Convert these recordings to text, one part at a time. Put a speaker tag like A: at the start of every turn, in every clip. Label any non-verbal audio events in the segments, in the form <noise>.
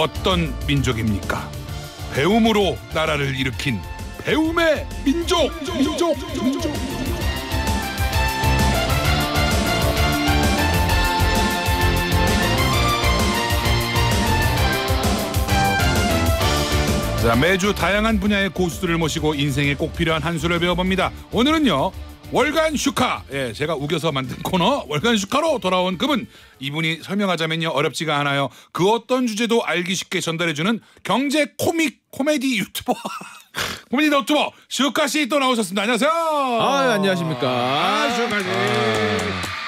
A: 어떤 민족입니까? 배움으로 나라를 일으킨 배움의 민족! 민족! 민족! 민족! 자, 매주 다양한 분야의 고수들을 모시고 인생에 꼭 필요한 한 수를 배워봅니다. 오늘은요, 월간 슈카 예 제가 우겨서 만든 코너 월간 슈카로 돌아온 그분 이분이 설명하자면요 어렵지가 않아요 그 어떤 주제도 알기 쉽게 전달해주는 경제 코믹 코미디 유튜버 <laughs> 코미디 유튜버 슈카 씨 또 나오셨습니다 안녕하세요 아 예, 안녕하십니까 아 슈카 씨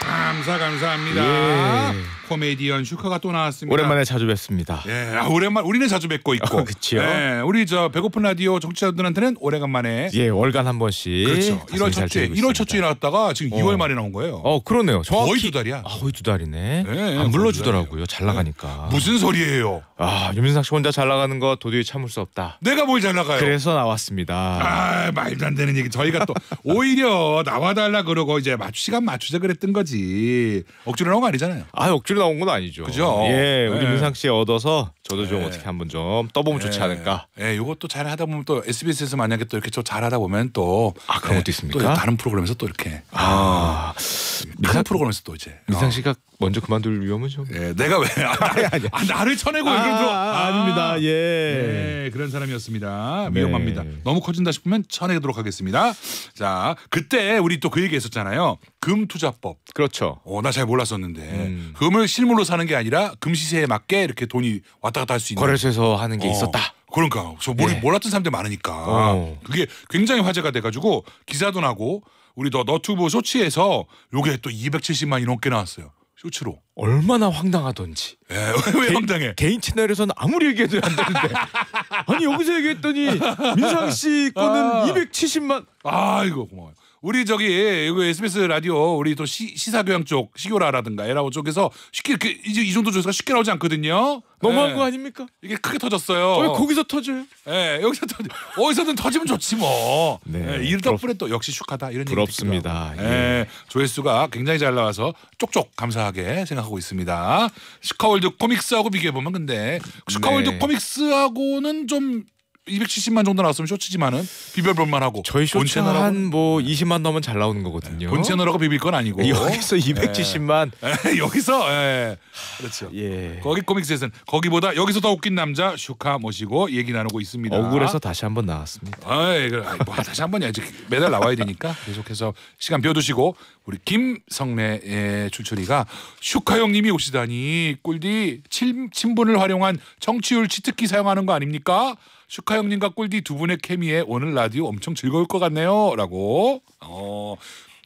A: 아. 감사 감사합니다 예. 코미디언 슈카가 또 나왔습니다. 오랜만에
B: 자주 뵙습니다.
A: 예, 아, 오랜만 우리는 자주 뵙고 있고.
B: 그렇죠. 예,
A: 우리 저 배고픈 라디오 정치자들한테는 오래간만에 예, 월간 한
B: 번씩. 그렇죠. 1월 첫 주에 1월
A: 첫 주에 나왔다가 지금 어. 2월 말에 나온 거예요. 어,
B: 그러네요. 정확히 거의 두 달이야. 아, 거의 두 달이네. 예, 예 안 불러 주더라고요. 잘 나가니까. 예. 무슨
A: 소리예요?
B: 아, 유민상 씨 혼자 잘 나가는 거 도저히 참을 수 없다.
A: 내가 뭘 잘 나가요? 그래서 나왔습니다. 아, 말도 안 되는 얘기. 저희가 또 <laughs> 오히려 나와 달라 그러고 이제 맞추 시간 맞추자 그랬던 거지. 억지로 나온 거 아니잖아요. 아, 억지로 나온 건 아니죠. 그죠? 예, 우리 네. 민상 씨 얻어서 저도
B: 좀 네. 어떻게 한번 좀
A: 떠보면 좋지 예. 않을까. 예, 요것도 잘 하다 보면 또 SBS에서 만약에 또 이렇게 좀 잘하다 보면 또 아, 그런 것도 있습니까? 또 다른 프로그램에서 또 이렇게.
B: 아. 아.
A: 민상 프로그램에서 또
B: 이제. 민상 씨가 어. 먼저 그만둘 위험은 좀. 예, 내가 왜 나를,
A: <laughs> 아, 나를 쳐내고 아, 이런 아, 아, 아닙니다. 아, 예. 예. 그런 사람이었습니다. 네. 위험합니다. 네. 너무 커진다 싶으면 쳐내도록 하겠습니다. 자, 그때 우리 또 그 얘기했었잖아요. 금 투자법. 그렇죠. 어, 나잘 몰랐었는데 음. 금을 실물로 사는 게 아니라 금시세에 맞게 이렇게 돈이 왔다 갔다 할 수 있는. 거래소에서 하는 게 어. 있었다. 그러니까 저 몰, 예. 몰랐던 사람들 많으니까 어. 그게 굉장히 화제가 돼가지고 기사도 나고 우리 너 너튜브 소치에서 요게 또 270만이 넘게 나왔어요. 쇼츠로 얼마나 황당하던지. 예, <laughs> 왜, 왜 황당해? 개인 채널에서는 아무리 얘기해도 안 되는데. 아니 여기서 얘기했더니
B: 민상 씨 거는 아.
A: 270만. 아 이거 고마워요. 우리 저기 이거 SBS 라디오 우리 또 시, 시사교양 쪽 시교라라든가 에라오 쪽에서 쉽게 이렇게 그, 이제 이 정도 조사가 쉽게 나오지 않거든요. 너무한 예. 거 아닙니까? 이게 크게 터졌어요. 왜 거기서 터져요? 예, 여기서 터져. 어디서든 터지면 좋지 뭐. 네. 예, 이 덕분에 또 역시 축하다 이런 얘기 부럽습니다. 예. 예. 조회수가 굉장히 잘 나와서 쪽쪽 감사하게 생각하고 있습니다. 슈카월드 코믹스하고 비교해 보면 근데 네. 슈카월드 네. 코믹스하고는 좀 270만 정도 나왔으면 쇼츠지만은 비벼볼만 하고 저희 쇼츠 한뭐 20만 넘으면 잘 나오는 거거든요. 본 채널하고 비빌 건 아니고 <laughs> 여기서 270만 예. 예, 여기서 에. 예. 그렇죠. 예. 거기 코믹스에서는 거기보다 여기서 더 웃긴 남자 슈카 모시고 얘기 나누고 있습니다. 억울해서
B: 다시 한번 나왔습니다.
A: 아이 뭐 다시 한번 이제 매달 나와야 되니까 <laughs> 계속해서 시간 비워두시고 우리 김성래의 출처리가 슈카 형님이 오시다니 꿀디 친, 친분을 활용한 청취율 치트키 사용하는 거 아닙니까? 슈카 형님과 꿀디 두 분의 케미에 오늘 라디오 엄청 즐거울 것 같네요. 라고. 어.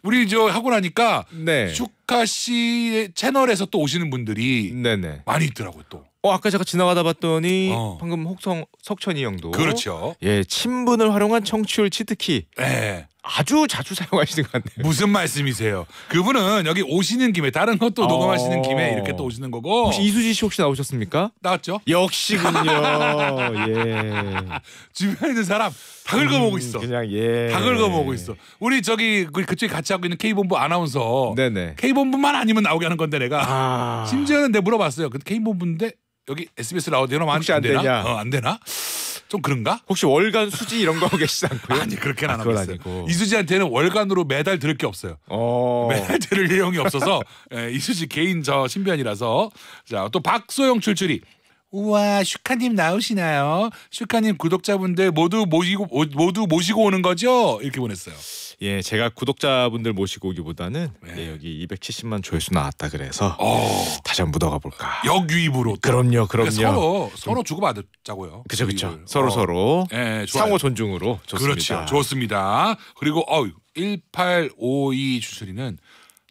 A: 우리 저 하고 나니까 네. 슈카 씨의 채널에서 또 오시는 분들이 네네. 많이 있더라고요 또. 어 아까 제가 지나가다 봤더니 어.
B: 방금 혹성
A: 석천이 형도 그렇죠. 예 친분을 활용한 청취율 치트키. 네. 아주 자주 사용하시는 것 같네요. 무슨 말씀이세요? 그분은 여기 오시는 김에 다른 것도 어... 녹음하시는 김에 이렇게 또 오시는 거고. 혹시 이수지 씨 혹시 나오셨습니까? 나왔죠. 역시군요. <laughs> 예. 주변에 있는 사람 다 긁어먹고 음, 있어. 음, 그냥 예. 다 긁어먹고 있어. 우리 저기 그 그쪽에 같이 하고 있는 K본부 아나운서. 네네. K본부만 아니면 나오게 하는 건데 내가. 아... 심지어는 내가 물어봤어요. 근데 K본부인데 여기 SBS 라오디오는 안 되냐? 되냐? 어, 안 되나? 좀 그런가? 혹시 월간 수지 이런 거 하고 계시지 않고요? <laughs> 아니 그렇게는 아, 안 아, 하고 있어요. 이수지한테는 월간으로 매달 들을 게 없어요. 어... <laughs> 매달 들을 내용이 없어서 에, 예, 이수지 개인 저 신변이라서 자 또 박소영 출출이 우와 슈카님 나오시나요? 슈카님 구독자분들 모두 모시고 모두 모시고 오는 거죠? 이렇게 보냈어요.
B: 예, 제가 구독자분들 모시고 오기보다는 네. 예, 여기 270만 조회수 나왔다 그래서 어. 다시 한번 묻어가 볼까.
A: 역유입으로. 그럼요, 그럼요. 그러니까 서로 서로 주고 받자고요. 그렇죠, 그렇죠. 어. 서로 서로 네, 상호 존중으로 좋습니다. 그렇죠, 좋습니다. 그리고 어, 1852 주철이는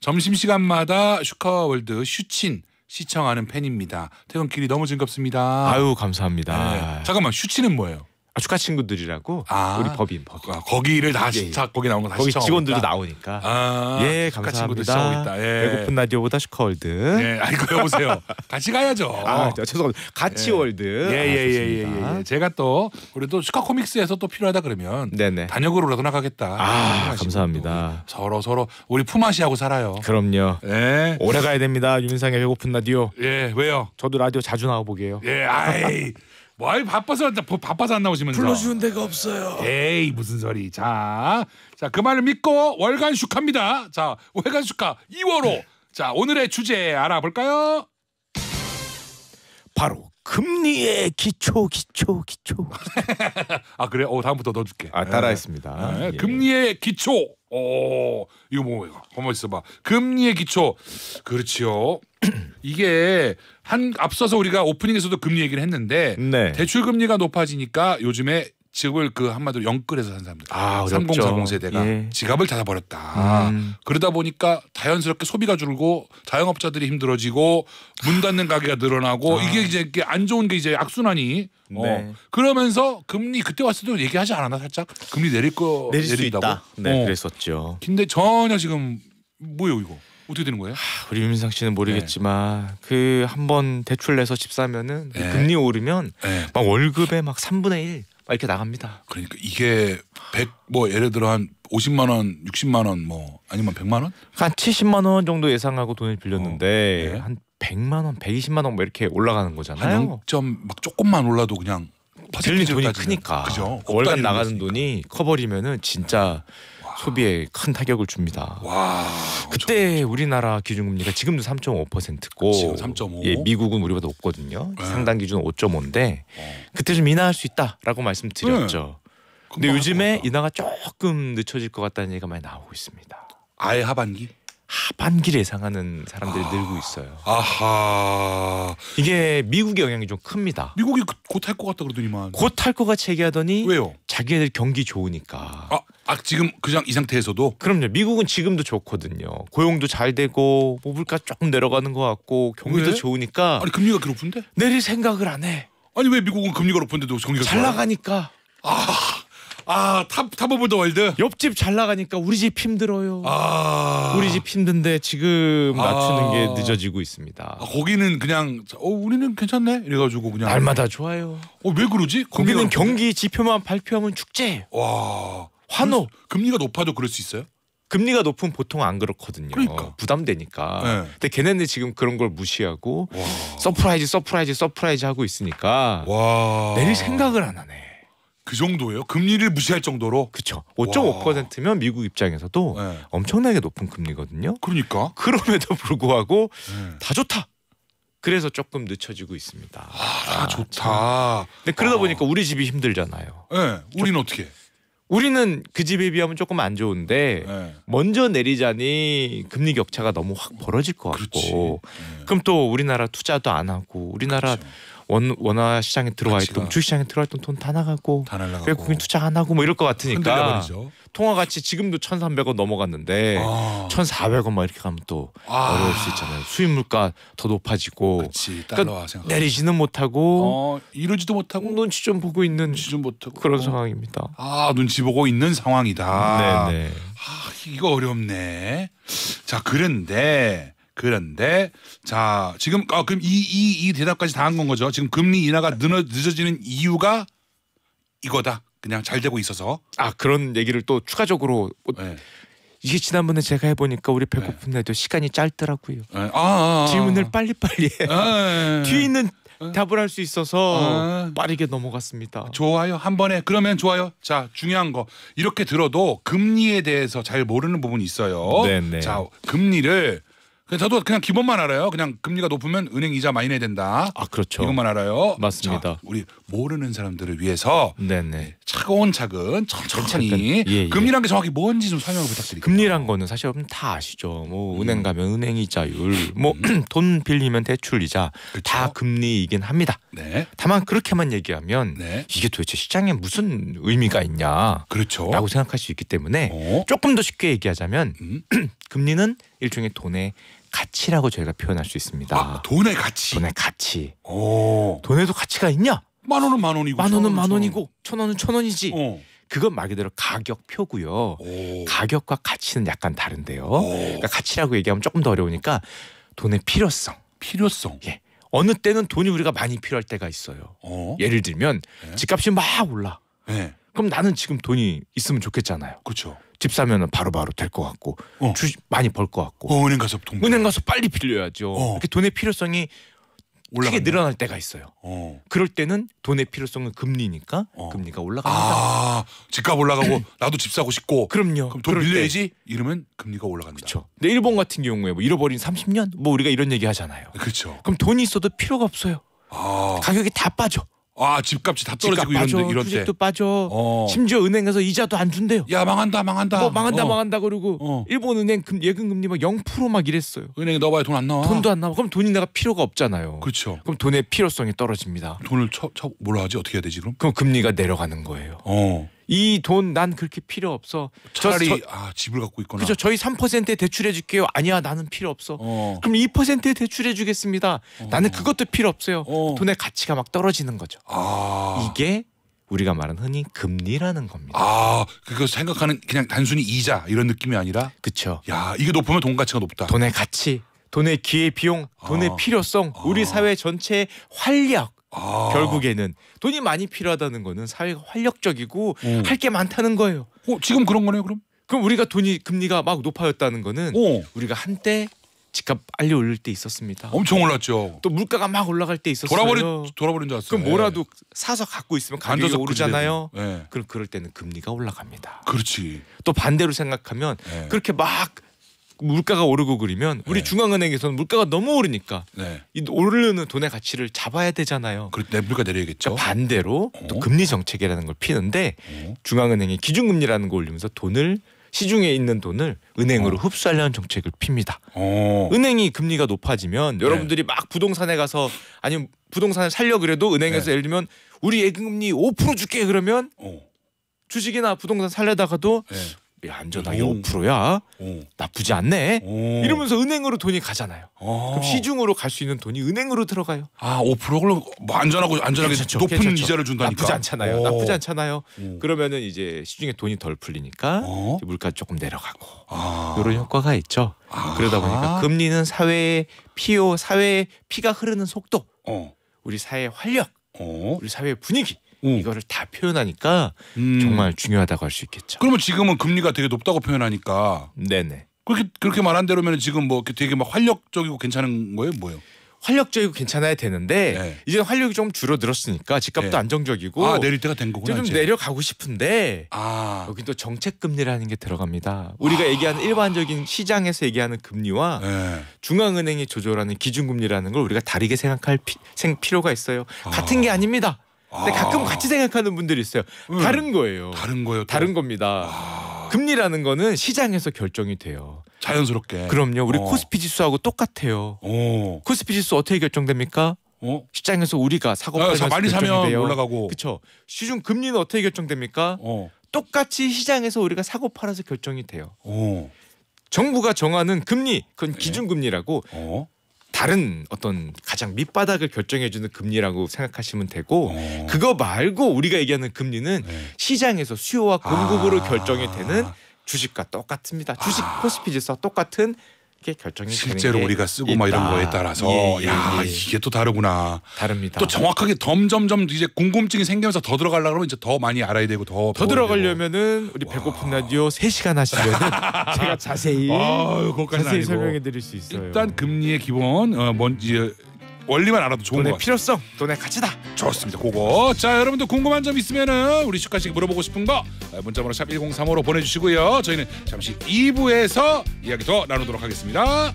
A: 점심시간마다 슈카월드 슈친 시청하는 팬입니다. 퇴근길이 너무 즐겁습니다. 아유 감사합니다. 네. 잠깐만 슈치는 뭐예요? 축하 친구들이라고 아, 우리 법인 법인 아, 거기를 다시 예, 예. 거기 나온 거 다시 거기 직원들도 오겠다. 나오니까 아,
B: 예 감사합니다 예. 배고픈 라디오보다 슈카월드 예 아이고 여보세요
A: 같이 가야죠 아 죄송합니다 같이 예. 월드 예예예예 예, 예, 예, 예, 예. 제가 또 우리 또 슈카 코믹스에서 또 필요하다 그러면 네네 단역으로라도 나가겠다 아
B: 감사합니다
A: 서로 서로 우리 품앗이하고 살아요 그럼요 예 오래 가야 됩니다 윤상의 배고픈 라디오 예
B: 왜요 저도 라디오 자주 나와 보게요 예 아이
A: 뭘 바빠서 바빠서 안 나오시면서 불러주는 데가 없어요. 에이 무슨 소리. 자, 자 그 말을 믿고 월간 슈카입니다. 자 월간 슈카 2월호. 자 오늘의 주제 알아볼까요? 바로 금리의 기초 기초 기초. <laughs> 아 그래? 어 다음부터 넣어줄게. 아 따라했습니다. 네. 예. 금리의 기초. 오, 이거 뭐야? 가만 있어봐. 금리의 기초. 그렇지요. <clears throat> 이게 한 앞서서 우리가 오프닝에서도 금리 얘기를 했는데 네. 대출 금리가 높아지니까 요즘에 직업을 그 한마디로 영끌해서 산 사람들. 아, 3040 세대가 예. 지갑을 닫아버렸다. 음. 그러다 보니까 자연스럽게 소비가 줄고 자영업자들이 힘들어지고 문 닫는 가게가 늘어나고 아. 이게 이제 안 좋은 게 이제 악순환이. 어. 네. 어. 그러면서 금리 그때 왔을 때도 얘기하지 않았나 살짝 금리 내릴 거 내릴 내린다고. 있다. 네, 어. 그랬었죠. 근데 전혀 지금 뭐예요 이거? 어떻게 되는 거예요? 하,
B: 우리 윤상 씨는 모르겠지만 네.
A: 그한 번
B: 대출 내서 집 사면은 그 네. 금리 오르면 네. 막 월급의 막
A: 3분의 1
B: 이렇게 나갑니다.
A: 그러니까 이게 100 뭐 예를 들어 한 50만 원, 60만 원 뭐 아니면 100만 원? 한 70만 원 정도 예상하고 돈을 빌렸는데 어, 네. 한 100만 원, 120만
B: 원뭐 이렇게 올라가는 거잖아요. 한0막 조금만 올라도 그냥 빌린 돈이 크니까. 그죠? 월간 나가는 거니까. 돈이 커버리면은 진짜 네. 소비에 큰 타격을 줍니다. 와, 그때 우리나라 기준금리가 지금도 3.5%고 지금 3.5. 예, 미국은 우리보다 높거든요. 네. 상당 기준 5.5인데 어. 그때 좀 인하할 수 있다라고 말씀드렸죠. 네. 근데 요즘에 인하가 조금 늦춰질 것 같다는 얘기가 많이 나오고 있습니다. 아예 하반기? 하반기를 예상하는 사람들이 아... 늘고 있어요. 아하. 이게 미국의 영향이 좀 큽니다. 미국이 곧 할 것 같다 그러더니만. 곧 할 것 같이 얘기하더니 왜요? 자기네들 경기 좋으니까. 아, 아 지금 그냥 이 상태에서도 그럼요. 미국은 지금도 좋거든요. 고용도 잘 되고 뭐 물가 조금 내려가는 것 같고 경기도 왜? 좋으니까 아니
A: 금리가 그렇게 데 내릴 생각을 안 해. 아니 왜 미국은 금리가 높은데도 경기가 잘좋아 나가니까 아 아탑탑 오브 더 월드 옆집 잘 나가니까 우리 집 힘들어요. 아 우리 집 힘든데 지금 아. 낮추는 아. 게 늦어지고
B: 있습니다. 아,
A: 거기는 그냥 어 우리는 괜찮네 이래가지고 그냥 날마다 좋아요. 어 왜 그러지? 거기는 경기 지표만 발표하면 축제. 와 환호. 음. 금리가 높아도 그럴 수 있어요? 금리가 높으 보통
B: 안 그렇거든요. 그러니까. 부담되니까. 네. 근데 걔네는 지금 그런 걸 무시하고 와. 서프라이즈 서프라이즈 서프라이즈 하고 있으니까 와. 내릴 생각을 안 하네. 그 정도예요? 금리를 무시할 정도로? 그렇죠. 5.5%면 미국 입장에서도 네. 엄청나게 높은 금리거든요. 그러니까. 그럼에도 불구하고 네. 다 좋다. 그래서 조금 늦춰지고 있습니다. 아, 다 아, 좋다. 참. 근데 그러다 아. 보니까 우리 집이 힘들잖아요. 네, 우리는 어떻게? 우리는 그 집에 비하면 조금 안 좋은데 네. 먼저 내리자니 금리 격차가 너무 확 벌어질 것 같고 그 그럼 또 우리나라 투자도 안 하고 우리나라 그렇죠. 원 원화 시장에 들어와 있던 주 시장에 들어와 있던 돈 다 나가고 다 날라가고 국민 투자 안 하고 뭐 이럴 것 같으니까 통화 가치 지금도 1,300원 넘어갔는데 아. 1,400원 막 이렇게 가면 또 아. 어려울 수 있잖아요. 수입 물가 더 높아지고 그치, 그러니까 내리지는 못하고 어, 이러지도 못하고 눈치 좀 보고 있는 눈치 좀 못하고 그런 상황입니다.
A: 아 눈치 보고 있는 상황이다. 네네. 아 이거 어렵네. 자 그런데 그런데 자 지금 아 그럼 이 이 이 대답까지 다 한 건 거죠. 지금 금리 인하가 늦어, 늦어지는 이유가 이거다. 그냥 잘 되고 있어서 아 그런 얘기를 또 추가적으로 네.
B: 이게 지난번에 제가 해보니까 우리 배고픈 네. 날도 시간이 짧더라고요. 네. 아, 아, 아, 아, 질문을 빨리빨리 아, 예, 예,
A: 예. 뒤 있는 네. 답을 할 수 있어서 아, 빠르게 넘어갔습니다. 좋아요. 한 번에 그러면 좋아요. 자 중요한 거 이렇게 들어도 금리에 대해서 잘 모르는 부분이 있어요. 네네. 자 금리를 저도 그냥 기본만 알아요. 그냥 금리가 높으면 은행 이자 많이 내야 된다. 아 그렇죠. 이것만 알아요. 맞습니다. 자, 우리 모르는 사람들을 위해서 네네. 네, 차근차근 천천히 예, 예. 금리란 게 정확히
B: 뭔지 좀 설명을 부탁드립니다. 금리란 거는 사실 다 아시죠. 뭐 은행 음. 가면 은행 이자율, 뭐돈 음. 뭐 <clears throat> 빌리면 대출 이자 그렇죠. 다 금리이긴 합니다. 네. 다만 그렇게만 얘기하면 네. 이게 도대체 시장에 무슨 의미가 있냐? 그렇죠. 라고 생각할 수 있기 때문에 어? 조금 더 쉽게 얘기하자면 음? <clears throat> 금리는 일종의 돈의 가치라고 저희가 표현할 수 있습니다. 아, 돈의 가치. 돈의 가치. 오. 돈에도 가치가 있냐? 만 원은 만 원이고 만 원은 만 원이고 천 원은 천 원이지. 어. 그건 말 그대로 가격표고요. 오. 가격과 가치는 약간 다른데요. 그러니까 가치라고 얘기하면 조금 더 어려우니까 돈의 필요성. 필요성. 예. 어느 때는 돈이 우리가 많이 필요할 때가 있어요. 어? 예를 들면 네. 집값이 막 올라. 네. 그럼 나는 지금 돈이 있으면 좋겠잖아요. 그렇죠. 집 사면은 바로바로 될 것 같고 어. 주식 많이 벌 것
A: 같고 어, 은행 가서 돈
B: 은행 가서 빨리 빌려야죠. 어. 이렇게 돈의 필요성이 올라간다. 크게 늘어날 때가 있어요. 어. 그럴 때는 돈의 필요성은 금리니까 어.
A: 금리가 올라갑니다 아,
B: 집값 올라가고 <clears throat> 나도 집 사고 싶고. 그럼요. 그럼 돈 빌려야지. 때.
A: 이러면 금리가 올라간다. 그렇죠.
B: 근데 일본 같은 경우에 뭐 잃어버린 30년 뭐 우리가 이런 얘기 하잖아요.
A: 그렇죠. 그럼 돈이 있어도 필요가 없어요. 아. 가격이 다 빠져. 아 집값이 다 떨어지고 집값 이런 빠 이런 주식도
B: 빠져. 어. 심지어 은행 에서 이자도 안 준대요. 야 망한다 망한다. 뭐 망한다 어. 망한다 그러고 어. 일본 은행 금, 예금 금리 막 0%막 이랬어요. 은행에 넣어봐야 돈 안 나와. 돈도 안 나와. 그럼 돈이 내가 필요가 없잖아요. 그렇죠. 그럼 돈의 필요성이 떨어집니다. 돈을 쳐, 쳐 뭐라 하지 어떻게 해야 되지 그럼? 그럼 금리가 내려가는 거예요. 어. 이돈난 그렇게 필요 없어. 차라리 저,
A: 아, 집을 갖고 있거나. 그죠. 저희
B: 3%에 대출해 줄게요. 아니야, 나는 필요 없어. 어. 그럼 2%에 대출해 주겠습니다. 어. 나는 그것도 필요 없어요. 어. 돈의 가치가 막 떨어지는 거죠.
A: 아. 이게 우리가 말하는 흔히 금리라는 겁니다. 아, 그거 생각하는 그냥 단순히 이자 이런 느낌이 아니라 그렇죠. 야, 이게 높으면 돈 가치가 높다. 돈의 가치, 돈의 기회 비용, 돈의 아. 필요성, 우리 아. 사회
B: 전체의 활력 아. 결국에는 돈이 많이 필요하다는 거는 사회가 활력적이고 음. 할게 많다는 거예요. 어, 지금 그런 거네요, 그럼? 그럼 우리가 돈이 금리가 막 높아졌다는 거는 오. 어. 우리가 한때 집값 빨리 올릴 때 있었습니다. 엄청 올랐죠. 또 물가가 막 올라갈 때 있었어요. 돌아버린 돌아버린 줄 알았어요. 그럼 뭐라도 네. 사서 갖고 있으면 가격이 오르잖아요. 네. 그럼 그럴 때는 금리가 올라갑니다. 그렇지. 또 반대로 생각하면 네. 그렇게 막 물가가 오르고 그러면 우리 네. 중앙은행에서는 물가가 너무 오르니까 네. 이 오르는 돈의 가치를 잡아야 되잖아요. 그렇 내 물가 내려야겠죠. 그러니까 반대로 어? 또 금리 정책이라는 걸 피는데 어? 중앙은행이 기준금리라는 걸 올리면서 돈을 시중에 있는 돈을 은행으로 어. 흡수하려는 정책을 핍니다. 어. 은행이 금리가 높아지면 네. 여러분들이 막 부동산에 가서 아니면 부동산을 살려 그래도 은행에서 네. 예를 들면 우리 예금리 금5% 줄게 그러면 어. 주식이나 부동산 살려다가도 네. 안전하게 오. 5%야 오. 나쁘지 않네 오. 이러면서 은행으로 돈이 가잖아요 오. 아. 그럼 시중으로 갈 수 있는 돈이 은행으로 들어가요
A: 아 5%를 뭐 안전하고 안전하게 괜찮죠, 높은 괜찮죠. 이자를 준다니까 나쁘지 않잖아요 나쁘지 않잖아요
B: 그러면은 이제 시중에 돈이 덜 풀리니까 어? 물가 조금 내려가고
A: 아. 이런 효과가
B: 있죠 아. 그러다 보니까 금리는 사회의 피요 사회의 피가 흐르는 속도 어. 우리 사회의 활력 어? 우리 사회의 분위기 음. 이거를 다 표현하니까 음. 정말 중요하다고 할 수
A: 있겠죠. 그러면 지금은 금리가 되게 높다고 표현하니까. 네네. 그렇게 그렇게 말한 대로면 지금 뭐 되게 막 활력적이고 괜찮은 거예요, 뭐예요? 활력적이고 괜찮아야 되는데 네. 이제 활력이 좀 줄어들었으니까 집값도 네. 안정적이고 아, 내릴 때가 된 거구나. 좀 이제. 내려가고
B: 싶은데 아. 여기 또 정책 금리라는 게 들어갑니다. 우리가 아. 얘기하는 일반적인 시장에서 얘기하는 금리와 네. 중앙은행이 조절하는 기준금리라는 걸 우리가 다르게 생각할 피, 생, 필요가 있어요. 아. 같은 게 아닙니다. 근데 아. 가끔 같이 생각하는 분들이 있어요. 음. 다른 거예요. 다른 거요 다른 겁니다. 아. 금리라는 거는 시장에서 결정이 돼요. 자연스럽게. 그럼요. 우리 어. 코스피 지수하고 똑같아요. 오. 어. 코스피 지수 어떻게 결정됩니까? 어? 시장에서 우리가 사고 팔 아, 많이 사면 돼요. 올라가고. 그렇죠. 시중 금리는 어떻게 결정됩니까? 어. 똑같이 시장에서 우리가 사고 팔아서 결정이 돼요. 오. 어. 정부가 정하는 금리, 그건 예. 기준금리라고 어? 다른 어떤 가장 밑바닥을 결정해주는 금리라고 생각하시면 되고 오. 어. 그거 말고 우리가 얘기하는 금리는 네. 시장에서 수요와 공급으로 아. 결정이 되는 주식과 똑같습니다. 주식 아. 코스피 지수와 똑같은 쉽게 결정이 실제로 우리가 쓰고 있다. 막 이런 거에 따라서 예,
A: 예, 야 예. 이게 또 다르구나. 다릅니다. 또 정확하게 점점점 이제 궁금증이 생기면서 더 들어가려고 러면 이제 더 많이 알아야 되고 더더 들어가려면은 우리 배고픈 라디오 3시간 하시면 은 <laughs> 제가 자세히 아 자세히 설명해 드릴 수 있어요. 일단 금리의 기본 어뭔 원리만 알아도 좋은 것 돈의 같아요. 필요성, 돈의 가치다. 좋습니다. 그거. 자, 여러분들 궁금한 점 있으면은 우리 슈카씨 물어보고 싶은 거 문자번호 샵 1035로 보내주시고요. 저희는 잠시 2부에서 이야기 더 나누도록 하겠습니다.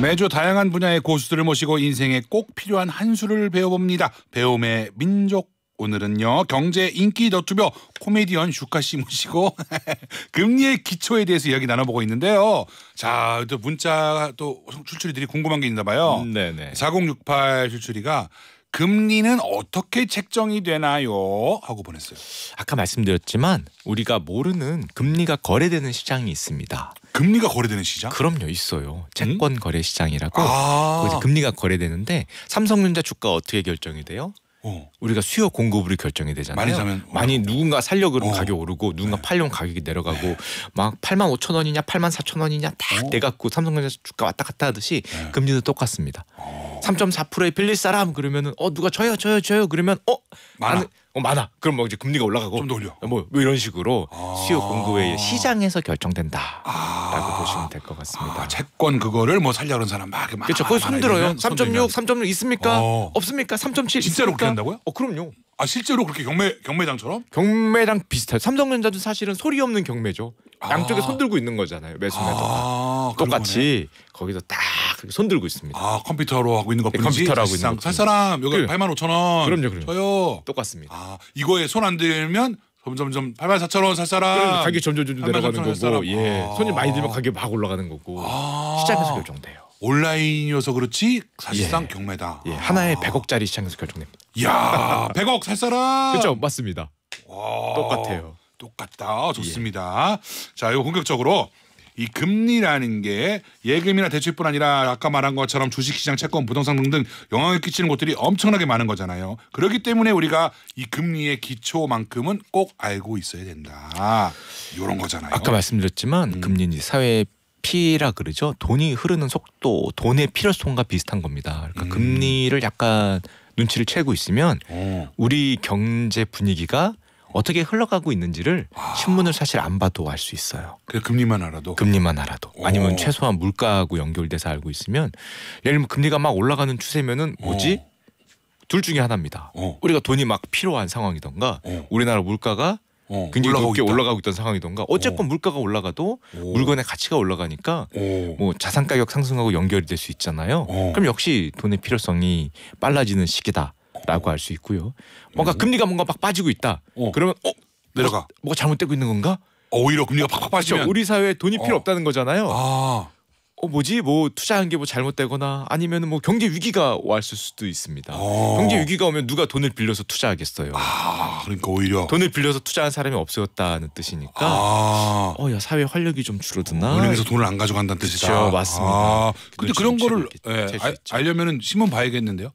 A: 매주 다양한 분야의 고수들을 모시고 인생에 꼭 필요한 한 수를 배워봅니다. 배움의 민족. 오늘은요 경제 인기 너튜버 코미디언 슈카 씨 모시고 <laughs> 금리의 기초에 대해서 이야기 나눠보고 있는데요. 자, 또 문자 또 출출이들이 궁금한 게 있나 봐요. 음, 네네. 4068 출출이가 금리는 어떻게 책정이 되나요? 하고 보냈어요. 아까
B: 말씀드렸지만 우리가 모르는 금리가 거래되는 시장이 있습니다.
A: 금리가 거래되는
B: 시장? 그럼요, 있어요. 음? 채권 거래 시장이라고. 아~ 금리가 거래되는데 삼성전자 주가 어떻게 결정이 돼요? 어. 우리가 수요 공급으로 결정이 되잖아요. 많이 사면 많이 누군가 살려 그러면 어. 가격 오르고 누군가 네. 팔려면 가격이 내려가고 네. 막 8만 5천 원이냐 8만 4천 원이냐 다 어. 내갖고 삼성전자 주가 왔다 갔다 하듯이 네. 금리도 똑같습니다. 어. 3.4%에 빌릴 사람 그러면은 어 누가 저요 저요 저요 그러면 어 많아. 나는 어, 많아. 그럼 뭐 이제 금리가 올라가고 좀더 올려. 어, 뭐, 뭐 이런 식으로 아. 수요 공급의 시장에서 결정된다라고 아. 보시면 될
A: 것 같습니다. 아, 채권 그거를 뭐 살려는 사람 막 그렇죠. 그 손들어요. 3.6, 3.6 있습니까? 어. 없습니까? 3.7 진짜로 그렇게 한다고요? 어 그럼요. 아 실제로 그렇게 경매 경매장처럼? 경매랑
B: 비슷해요. 삼성전자도 사실은 소리 없는 경매죠. 양쪽에 아. 손 들고 있는 거잖아요. 매수 매도가 아, 똑같이 거기서 딱손 들고 있습니다. 아 컴퓨터로 하고 있는 네, 것 뿐이지 컴퓨터로 하고 있는 것뿐이지. 사람 여기 그, 8만 5천 원. 그럼요, 그럼요.
A: 저요. 똑같습니다. 아 이거에 손 안 들면 점점점 8만 4천 원살 사람. 가격 점점 점 내려가는 거고, 예, 아. 손이 많이 들면 가격막 올라가는 거고 아. 시장에서 결정돼요. 온라인이어서 그렇지 사실상 예. 경매다. 예, 하나에 100억짜리 아. 시장에서 결정됩니다. 야 100억 살 사람. 그렇죠, 맞습니다. 와. 똑같아요. 똑같다. 좋습니다. 자, 이거 본격적으로 이 금리라는 게 예금이나 대출뿐 아니라 아까 말한 것처럼 주식시장, 채권, 부동산 등등 영향을 끼치는 곳들이 엄청나게 많은 거잖아요. 그렇기 때문에 우리가 이 금리의 기초만큼은 꼭 알고 있어야 된다. 이런 거잖아요. 아까 말씀드렸지만 음. 금리는 사회
B: 피라 그러죠. 돈이 흐르는 속도, 돈의 필요성과 비슷한 겁니다. 그러니까 음. 금리를 약간 눈치를 채고 있으면 오. 어. 우리 경제 분위기가 어떻게 흘러가고 있는지를 와. 아. 신문을 사실 안 봐도 알 수 있어요. 그 금리만 알아도. 금리만 알아도. 오. 아니면 최소한 물가하고 연결돼서 알고 있으면 예를 들면 금리가 막 올라가는 추세면은 뭐지? 오. 둘 중에 하나입니다. 오. 우리가 돈이 막 필요한 상황이던가 우리나라 물가가
A: 어, 굉장히 올라가고 높게 있다.
B: 올라가고 있던 상황이던가 어쨌건 어. 물가가 올라가도 오. 물건의 가치가 올라가니까 오. 뭐 자산 가격 상승하고 연결이 될 수 있잖아요. 어. 그럼 역시 돈의 필요성이 빨라지는 시기다. 라고 할 수 있고요. 뭔가 네. 금리가 뭔가 막 빠지고 있다. 어. 그러면 어? 내려가. 뭐, 뭐가 잘못되고 있는 건가? 어, 오히려 금리가 팍팍 빠지면 죠 우리 사회에 돈이 어. 필요 없다는 거잖아요. 아. 어 뭐지 뭐 투자한 게 뭐 잘못되거나 아니면 뭐 경제 위기가 왔을 수도 있습니다.
A: 어. 경제
B: 위기가 오면 누가 돈을 빌려서 투자하겠어요. 아
A: 그러니까 오히려
B: 돈을 빌려서 투자한 사람이 없어졌다는 뜻이니까
A: 아. 어야 사회 활력이 좀 줄어드나. 어, 은행에서 돈을 안 가져간다는 뜻이죠. 그렇죠, 맞습니다. 아. 근데 그런 거를 예, 알려면은 신문 봐야겠는데요.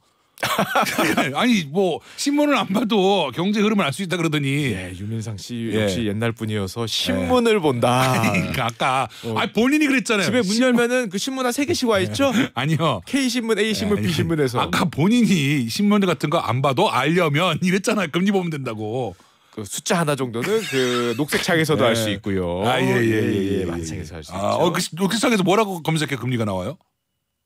A: <laughs> 아니 뭐 신문을 안 봐도 경제 흐름을 알 수 있다 그러더니 예, 유민상
B: 씨 예. 역시 예. 옛날 분이어서
A: 신문을 예. 본다. 아 <laughs> 그러니까 아까 어. 아니, 본인이 그랬잖아요. 집에 문 열면은 그 신문 한세 개씩 와 있죠? 예. <laughs> 아니요. K 신문, 예. A 신문, B 신문에서 아까 본인이 신문 같은 거 안 봐도 알려면 이랬잖아요. 금리 보면 된다고. 그 숫자 하나 정도는 그 녹색창에서도 알 수 있고요. 아 예 예예 예, 예, 예, 예, 예. 만창에서
B: 할수 있죠. 어, 그
A: 녹색창에서 뭐라고 검색해 금리가 나와요?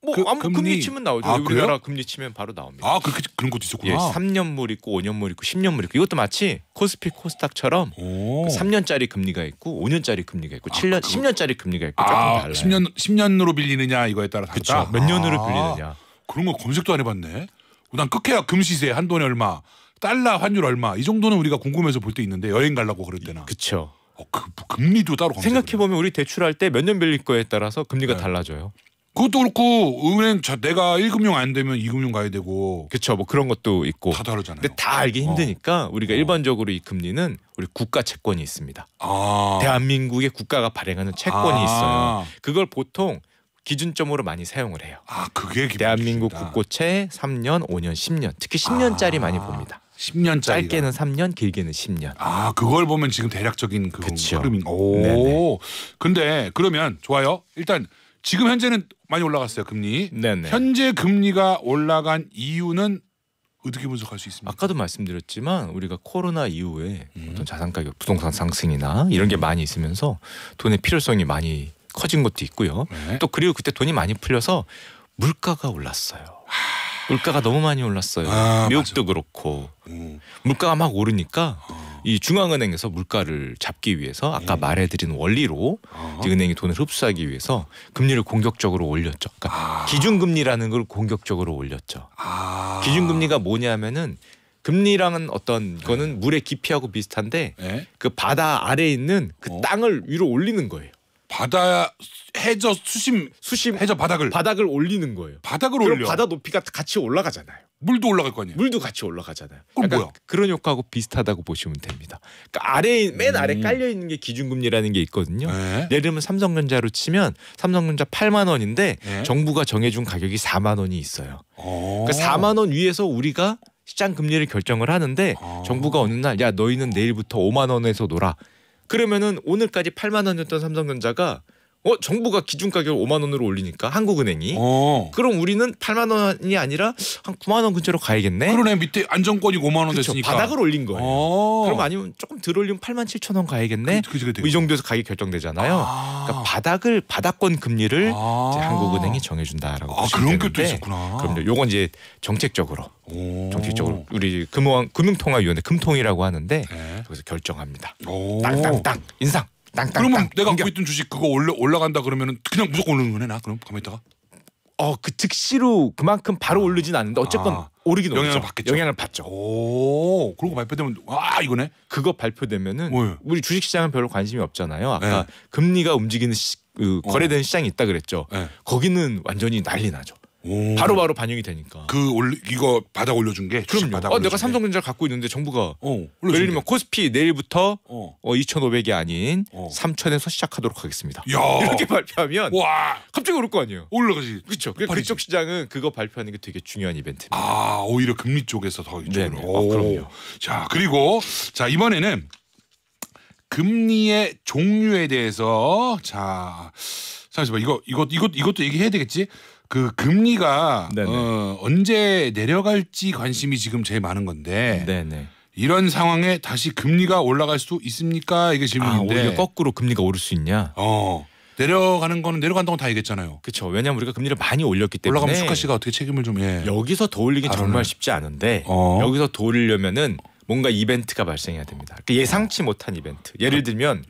A: 뭐 그, 아무 금리, 금리 치면 나오죠. 아, 우리나라 그래요?
B: 금리 치면 바로 나옵니다. 아 그렇게 그, 그런 것도 있었구나. 예, 3년물 있고 5년물 있고 10년물 있고 이것도 마치 코스피 코스닥처럼
A: 오. 그 3년짜리 금리가 있고 5년짜리 금리가 있고 아, 7년 그 10년짜리 그 금리가 있고 아, 조금 달라요. 10년 10년으로 빌리느냐 이거에 따라 다르죠몇 년으로 아, 빌리느냐. 그런 거 검색도 안 해봤네. 난 끝해야 금시세 한돈에 얼마, 달러 환율 얼마 이 정도는 우리가 궁금해서 볼 때 있는데 여행 가려고 그럴 때나. 그렇죠. 어, 그, 그, 금리도 따로 생각해 보면 우리 대출할 때 몇 년 빌릴 거에 따라서
B: 금리가 네. 달라져요.
A: 그것도 그렇고 은행 자 내가 1금융 안 되면 2금융 가야 되고
B: 그렇죠. 뭐 그런 것도 있고 다 다르잖아요. 근데 다 알기 어. 힘드니까 어. 우리가 어. 일반적으로 이 금리는 우리 국가 채권이 있습니다. 아. 대한민국의 국가가 발행하는 채권이 아. 있어요. 그걸 보통 기준점으로 많이 사용을 해요. 아, 그게 대한민국 국고채 3년,
A: 5년, 10년. 특히 10년짜리 아. 많이 봅니다. 10년 짧게는 3년, 길게는 10년. 아, 그걸 보면 지금 대략적인 그 흐름인. 오. 네네. 근데 그러면 좋아요. 일단 지금 현재는 많이 올라갔어요 금리. 네네. 현재 금리가 올라간 이유는 어떻게 분석할 수 있습니까? 아까도 말씀드렸지만 우리가 코로나 이후에 음. 어떤 자산
B: 가격, 부동산 상승이나 이런 게 음. 많이 있으면서 돈의 필요성이 많이 커진 것도 있고요. 네. 또 그리고 그때 돈이 많이 풀려서 물가가 올랐어요. 물가가 너무 많이 올랐어요. 아, 미국도 맞아. 그렇고 음. 물가가 막 오르니까. 어. 이 중앙은행에서 물가를 잡기 위해서 아까 예. 말해드린 원리로 어. 은행이 돈을 흡수하기 위해서 금리를 공격적으로 올렸죠. 그러니까 아. 기준금리라는 걸 공격적으로 올렸죠.
A: 아.
B: 기준금리가 뭐냐면은 금리랑은 어떤 네. 거는 네. 물의 깊이하고 비슷한데 네? 그 바다 아래에 있는 그 어? 땅을 위로 올리는 거예요. 바다 해저 수심 수심 해저 바닥을 바닥을 올리는 거예요. 바닥을 올려. 바다 높이가 같이 올라가잖아요. 물도 올라갈 거 아니에요. 물도 같이 올라가잖아요. 그럼 뭐야? 그런 효과하고 비슷하다고 보시면 됩니다. 그러니까 아래 맨 아래 음. 깔려 있는 게 기준금리라는 게 있거든요. 네. 예를 들면 삼성전자로 치면 삼성전자 8만 원인데 네. 정부가 정해준 가격이 4만 원이 있어요. 어. 그러니까 4만 원 위에서 우리가 시장 금리를 결정을 하는데 아. 정부가 어느 날야 너희는 내일부터 5만 원에서 놀아. 그러면은 오늘까지 8만 원이었던 삼성전자가 어 정부가 기준 가격을 5만 원으로 올리니까 한국은행이 어. 그럼 우리는 8만 원이 아니라 한 9만 원 근처로 가야겠네. 그러네 밑에 안정권이 5만 원 그렇죠. 됐으니까 바닥을 올린 거예요. 어. 그럼 아니면 조금 덜 올리면 8만 7천 원 가야겠네. 그, 그, 그, 뭐 그, 뭐이 정도에서 가격이 결정되잖아요. 아. 그러니까 바닥을 바닥권 금리를 아. 이제 한국은행이 정해준다라고 아, 면 그런 되는 있었구나. 그럼요. 요건 이제 정책적으로 오. 정책적으로 우리 금융 금융통화위원회 금통이라고 하는데 네. 거기서 결정합니다.
A: 오. 땅땅땅 인상. 땅땅땅. 그러면 내가 갖고 있던 주식 그거 올라 올라간다 그러면은 그냥 무조건 오르는 거네 나 그럼 가만 있다가. 어그 즉시로 그만큼 바로 오르진 아. 않는데 어쨌건 아, 오르긴 영향을 오르죠.
B: 받겠죠. 영향을 받죠. 오 그런 거 발표되면 아 이거네. 그거 발표되면은 왜? 뭐. 우리 주식 시장은 별로 관심이 없잖아요. 아까 네. 금리가 움직이는 시, 그 어. 거래되는 어. 시장이 있다 그랬죠. 네. 거기는 완전히 난리 나죠. 바로바로 바로 반영이 되니까. 그 올리, 이거 받아 올려준 게그럼 받아 어, 내가 삼성전자를 갖고 있는데 정부가 어, 예를 들면 코스피 내일부터 어. 어 2,500이 아닌 어. 3,000에서 시작하도록 하겠습니다. 야. <laughs> 이렇게 발표하면 와. 갑자기 오를 거 아니에요. 올라가지. 그렇죠. 그쪽 시장은 그거 발표하는 게 되게 중요한 이벤트입니다. 아
A: 오히려 금리 쪽에서 더 이쪽으로. 어, 그럼요. 자 그리고 자 이번에는 금리의 종류에 대해서 자 잠시만 이거 이것 이것 이것도 얘기해야 되겠지. 그 금리가 어, 언제 내려갈지 관심이 지금 제일 많은 건데 네네. 이런 상황에 다시 금리가 올라갈 수 있습니까? 이게 아, 질문인데 아, 오히려 거꾸로 금리가 오를 수 있냐? 어. 내려가는 거는 내려간다고
B: 다 얘기했잖아요. 그렇죠. 왜냐하면 우리가 금리를 많이 올렸기 때문에 올라가면 수카 씨가
A: 어떻게 책임을 좀 예. 여기서 더 올리긴 정말
B: 쉽지 않은데 어. 여기서 더 올리려면은 뭔가 이벤트가 발생해야 됩니다. 그러니까 예상치 못한 이벤트. 예를 들면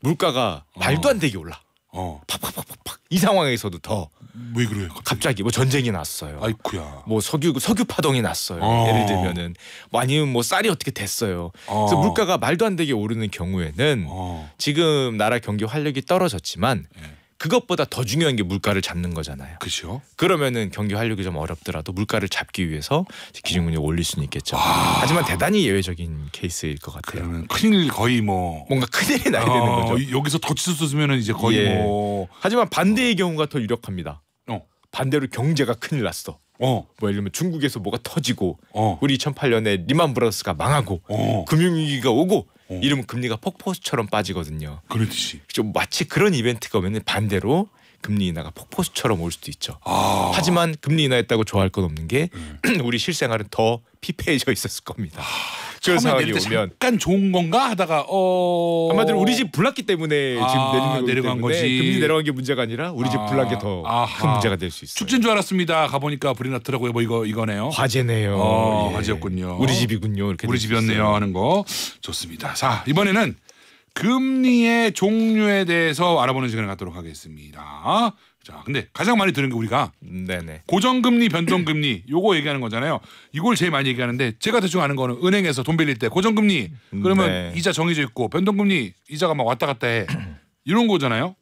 B: 물가가 어. 말도 안 되게 올라. 어. 팍팍팍팍팍 이 상황에서도 더 왜 그래요? 갑자기? 갑자기, 뭐 전쟁이 났어요. 아이쿠야. 뭐 석유 석유 파동이 났어요. 어. 예를 들면은 뭐 아니면 뭐 쌀이 어떻게 됐어요. 어. 그래서 물가가 말도 안 되게 오르는 경우에는 어. 지금 나라 경기 활력이 떨어졌지만 예. 그것보다 더 중요한 게 물가를 잡는 거잖아요. 그렇죠. 그러면은 경기 활력이 좀 어렵더라도 물가를 잡기 위해서 기준금리를 올릴 수는 있겠죠. 아... 하지만 대단히 예외적인 케이스일 것 같아요. 그러면 큰일 거의 뭐 뭔가 큰일이 나야 어... 되는 거죠. 여기서 덧치수 쓰면은 이제 거의 예. 뭐 하지만 반대의 경우가 더 유력합니다. 어. 반대로 경제가 큰일 났어. 어. 뭐 예를 들면 중국에서 뭐가 터지고 어. 우리 2008년에 리만 브라더스가 망하고 어. 금융위기가 오고 어. 이러면 금리가 폭포수처럼 빠지거든요. 그렇듯이. 좀 마치 그런 이벤트가 오면 반대로 금리 인하가 폭포수처럼 올 수도 있죠. 아. 하지만 금리 인하했다고 좋아할 건 없는 게 음. <clears throat> 우리 실생활은 더 피폐해져 있었을 겁니다. 아. 그 상황이 오면
A: 잠깐 좋은 건가 하다가 어 한마디로 우리 집 불났기 때문에 아, 지금 내리 내려간 거지 금리 내려간 게 문제가 아니라 우리 집 아, 불난 게더 큰 문제가 될 수있어축제줄 알았습니다. 가보니까 불이 났더라고요. 뭐 이거 이거네요. 화제네요. 어, 예. 화제였군요. 우리 집이군요. 이렇게 우리 집이었네요 하는 거 좋습니다. 자 이번에는 금리의 종류에 대해서 알아보는 시간을 갖도록 하겠습니다. 자, 근데 가장 많이 들은 게 우리가 네네. 고정금리, 변동금리 <clears throat> 요거 얘기하는 거잖아요. 이걸 제일 많이 얘기하는데 제가 대충 아는 거는 은행에서 돈 빌릴 때 고정금리 그러면 네. 이자 정해져 있고 변동금리 이자가 막 왔다 갔다 해 <clears throat> 이런 거잖아요.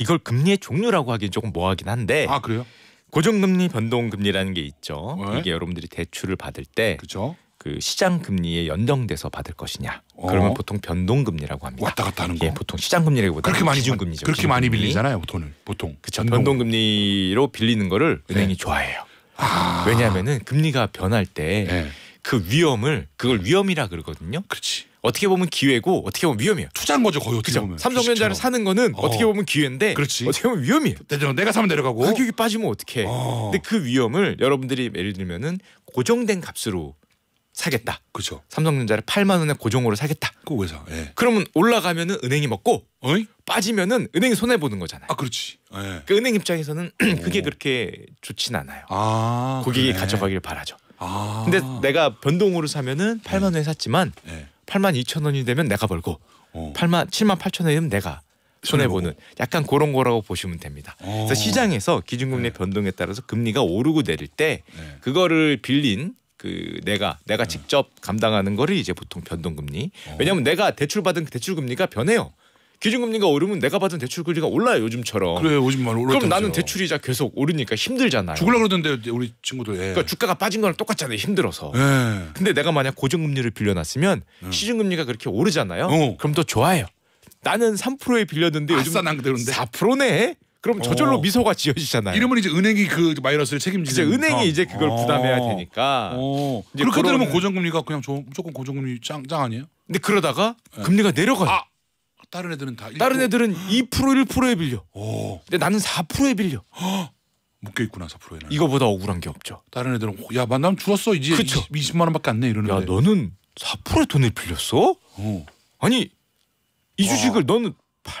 A: 이걸 금리의
B: 종류라고 하기엔 조금 뭐하긴 한데. 아 그래요? 고정금리, 변동금리라는 게 있죠. 네. 이게 여러분들이 대출을 받을 때. 그렇죠. 그 시장 금리에 연동돼서 받을 것이냐. 어. 그러면 보통 변동 금리라고 합니다. 왔다 갔다 하는 예, 거. 예, 보통 시장 금리라기보다 그렇게 많이 기준 금리죠. 그렇게 많이 금리. 빌리잖아요, 돈을 보통. 그렇죠. 변동 금리로 빌리는 거를 네. 은행이 좋아해요. 아. 왜냐하면은 금리가 변할 때. 네. 그 위험을 그걸 위험이라 그러거든요. 그렇지. 어떻게 보면 기회고 어떻게 보면 위험이에요. 투자한 거죠 거의 어떻게 그렇 보면. 삼성전자를 그렇죠. 사는 거는 어. 떻게 보면 기회인데 그렇지. 어떻게 보면 위험이에요. 내가 사면 내려가고 가격이 빠지면 어떡해. 어. 근데 그 위험을 여러분들이 예를 들면은 고정된 값으로 사겠다. 그죠 삼성전자를 8만 원에 고정으로 사겠다. 그왜 사? 예. 그러면 올라가면은 은행이 먹고 어이? 빠지면은 은행이 손해 보는 거잖아요. 아 그렇지. 예. 그러니까 은행 입장에서는 <clears throat> 그게 그렇게 좋진 않아요.
A: 아,
B: 고객이 그래. 가져가길 바라죠. 아. 근데 내가 변동으로 사면은 8만 원에 샀지만 예. 8만 2천 원이 되면 내가 벌고 오. 어. 8만 7만 8천 원이 되면 내가 손해보는 약간 그런 거라고 보시면 됩니다. 오. 어. 그래서 시장에서 기준금리 네. 변동에 따라서 금리가 오르고 내릴 때 네. 그거를 빌린 그 내가 내가 네. 직접 감당하는 거를 이제 보통 변동금리. 어. 왜냐하면 내가 대출 받은 그 대출 금리가 변해요. 기준금리가 오르면 내가 받은 대출금리가 올라요 요즘처럼. 그래요
A: 즘만 올라. 그럼 나는
B: 대출이자 계속 오르니까 힘들잖아요. 죽으려
A: 그러던데 우리 친구들.
B: 예. 그러니까 주가가 빠진 거랑 똑같잖아요 힘들어서. 예. 근데 내가 만약 고정금리를 빌려놨으면 예. 시중금리가 그렇게 오르잖아요. 어. 그럼 더 좋아요. 나는 3%에 빌렸는데 요즘 아싸, 요로 4%네. 그럼 저절로 어.
A: 미소가 지어지잖아요. 이러면 이제 은행이 그 마이너스를 책임지는. 이제 은행이 이제 그걸 어. 부담해야 되니까. 어. 그렇게 그런... 되면 고정금리가 그냥 조, 조건 고정금리 짱, 짱 아니에요? 근데 그러다가 네. 금리가 내려가요. 아. 다른 애들은 다 1%. 다른 애들은 2% 1%에 빌려. 오. 근데 나는 4%에 빌려. <gasps> 묶여 있구나 4%에는. 이거보다 억울한 게 없죠. 다른 애들은 야 만나면 줄었어 이제 그쵸? 20, 만 원밖에 안 내 이러는데. 야 너는 4%의 돈을 빌렸어? 어. 아니 이 주식을 너는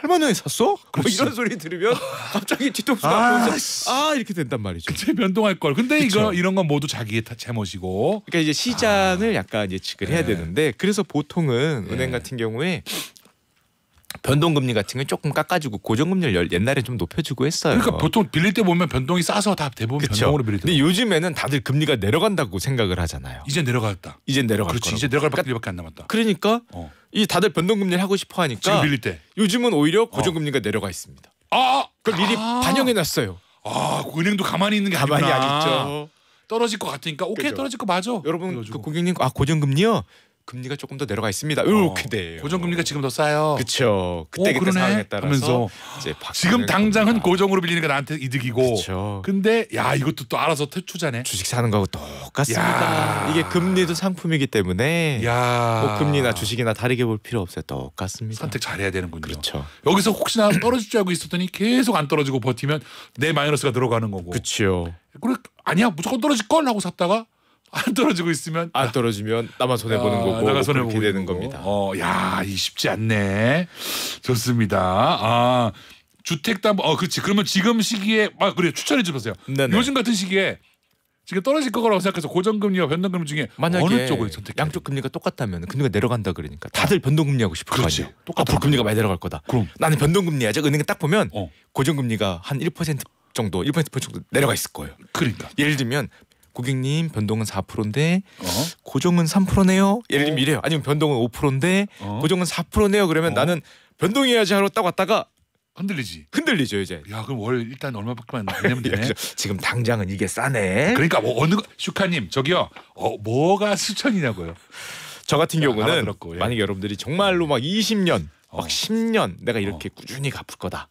A: 8만 원에 샀어? 뭐 이런
B: 소리 들으면 갑자기
A: 뒤통수 아, 아 이렇게 된단 말이죠. 그치, 변동할 걸. 근데 이거 이런 건 모두 자기의 잘못이고.
B: 그러니까 이제 시장을 아. 약간 예측을 해야 네. 되는데 그래서 보통은 네. 은행 같은 경우에 변동금리 같은 건 조금 깎아주고 고정금리를 옛날에 좀 높여주고 했어요. 그러니까 보통 빌릴 때 보면 변동이 싸서 다 대부분 그쵸? 변동으로 빌리죠. 근데 요즘에는 다들 금리가 내려간다고 생각을 하잖아요. 이제 내려갔다. 이제 내려갈 그렇지. 거라고. 이제 내려갈 그러니까, 밖에 안 남았다. 그러니까 어. 이 다들 변동금리를 하고 싶어 하니까 지금 빌릴 때 요즘은 오히려 고정금리가 어. 내려가 있습니다. 아, 그걸 미리 아 반영해 놨어요. 아, 그 은행도 가만히 있는 게 가만히 아니구나. 안 있죠. 떨어질 것 같으니까 오케이 그렇죠. 떨어질 거 맞아. 여러분 그 고객님 아 고정금리요? 금리가 조금 더 내려가 있습니다. 이렇게 어, 돼요. 고정
A: 금리가 지금 더 싸요. 그렇죠. 그때 오, 그때 상황에 따라서
B: 지금 당장은
A: 겁니다. 고정으로 빌리니까 나한테 이득이고. 그쵸. 근데 야 이것도 또 알아서 투자네. 주식 사는 거하고 똑같습니다. 야. 이게 금리도
B: 상품이기 때문에
A: 야. 뭐 금리나 주식이나 다르게 볼 필요 없어요. 똑같습니다. 선택 잘해야 되는군요. 그렇죠. 여기서 혹시나 <clears throat> 떨어질 줄 알고 있었더니 계속 안 떨어지고 버티면 내 마이너스가 들어가는 거고. 그렇죠. 그래 아니야 무조건 떨어질 걸 하고 샀다가 안 떨어지고 있으면 안 떨어지면 나만 손해 보는 거고 나가 손해 보게 되는 겁니다. 어, 야, 이 쉽지 않네. 좋습니다. 아, 주택 담보, 어, 그렇지. 그러면 지금 시기에 아 그래 추천해 주세요. 네네. 요즘 같은 시기에 지금 떨어질 거라고 생각해서 고정금리와 변동금리 중에 만약에 어느 쪽을
B: 선택해? 양쪽 금리가 똑같다면 금리가 내려간다 그러니까 다들 어. 변동금리 하고 싶을 그렇지. 거 아니에요. 똑같아. 앞으로 금리가 많이 내려갈 거다. 그럼 나는 변동금리 하자. 은행에 딱 보면 어. 고정금리가 한 1% 정도 1% 정도 내려가 있을 거예요. 그러니까 예를 들면 고객님 변동은 4%인데 어? 고정은 3%네요. 예를 들면 어? 이래요. 아니면 변동은 5%인데 어? 고정은 4%네요. 그러면 어? 나는 변동해야지 하러 딱 왔다가 흔들리지. 흔들리죠 이제. 야 그럼 월 일단 얼마밖에만 안 내면 되네. <laughs> 지금 당장은 이게 싸네. 그러니까 뭐 어느 슈카님 저기요 어, 뭐가 수천이냐고요. 저 같은 경우는 알아들었고, 예. 만약에 여러분들이 정말로 막 20년, 막 10년 어. 내가 이렇게 어. 꾸준히 갚을 거다.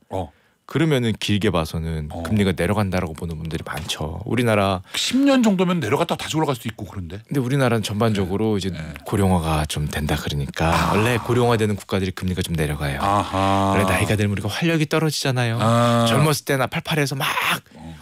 B: 그러면은 길게 봐서는 어. 금리가 내려간다라고 보는 분들이 많죠. 우리나라 10년 정도면 내려갔다 다시 올라갈 수도 있고 그런데. 근데 우리나라는 전반적으로 네. 이제 네. 고령화가 좀 된다 그러니까 아. 원래 고령화되는 국가들이 금리가 좀 내려가요. 아하. 원래 나이가 들면 우리가 활력이 떨어지잖아요. 아. 젊었을 때나 팔팔해서 막뭘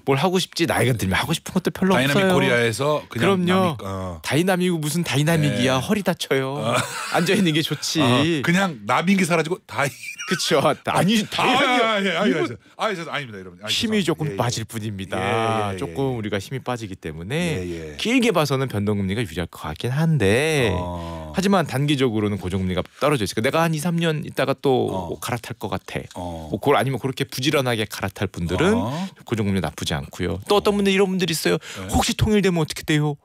B: 어. 하고 싶지 나이가 들면 하고 싶은 것도 별로 다이나믹 없어요. 다이나믹 코리아에서 그냥 그럼요. 어. 다이나믹이 무슨 다이나믹이야 네. 허리 다쳐요. 아. 앉아 있는 게 좋지. 아, 그냥 나민기 사라지고 다이. 그쵸. <laughs> 아니 다이야. 아예 아예
A: 아예 아닙니다 여러분. 아
B: 힘이 조금 예, 예, 빠질 뿐입니다. 예, 예, 예, 조금 우리가 힘이 빠지기 때문에 길게 봐서는 변동금리가 유리할 것 같긴 한데 어. 하지만 단기적으로는 고정금리가 떨어져 있으니까 내가 한 2, 3년 있다가 또 어. 뭐 갈아탈 것 같아. 어. 뭐 그걸 아니면 그렇게 부지런하게 갈아탈 분들은 어. 고정금리 나쁘지 않고요. 또 어떤 분들 이런 분들이 있어요. 네. 혹시 통일되면 어떻게 돼요?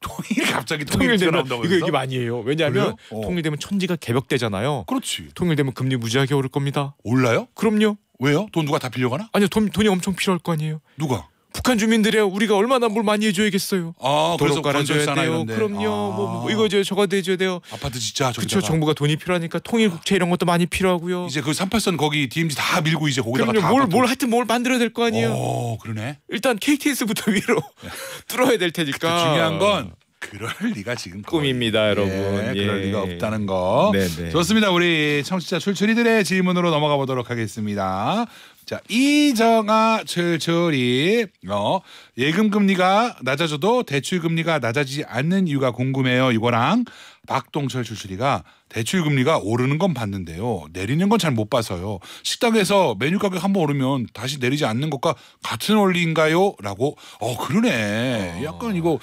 B: 통일 갑자기 통일되면 이거 얘기 많이 해요. 왜냐하면 어. 통일되면 천지가 개벽되잖아요. 그렇지. 통일되면 금리 무지하게 오를 겁니다. 올라요? 그럼요. 왜요? 돈 누가 다 빌려가나? 아니요 돈, 돈이 엄청 필요할 거 아니에요. 누가? 북한 주민들이 우리가 얼마나 뭘 많이 해줘야겠어요. 아, 도로 깔아줘야 돼요. 그럼요. 아. 뭐, 뭐 이거 저거 대줘야 돼요. 아파트 진짜 그렇죠. 정부가 돈이 필요하니까 통일 국채
A: 이런 것도 많이 필요하고요. 이제 그 38선 거기 DMZ 다 밀고 이제 거기다가 그럼요. 뭘, 뭘
B: 하여튼 뭘 만들어야 될 거
A: 아니에요. 오, 그러네. 일단 KTS부터 <laughs> 위로 네. 뚫어야 될 테니까. 중요한 건 그럴 리가 지금 꿈입니다, 예, 여러분. 예, 그럴 리가 예. 없다는 거. 네네. 네. 좋습니다. 우리 청취자 출출이들의 질문으로 넘어가 보도록 하겠습니다. 자, 이정아 출출이 어, 예금 금리가 낮아져도 대출 금리가 낮아지지 않는 이유가 궁금해요. 이거랑 박동철 출시리가 대출 금리가 오르는 건 봤는데요. 내리는 건 잘 못 봐서요. 식당에서 메뉴 가격 한번 오르면 다시 내리지 않는 것과 같은 원리인가요? 라고 어 그러네. 아. 약간 이거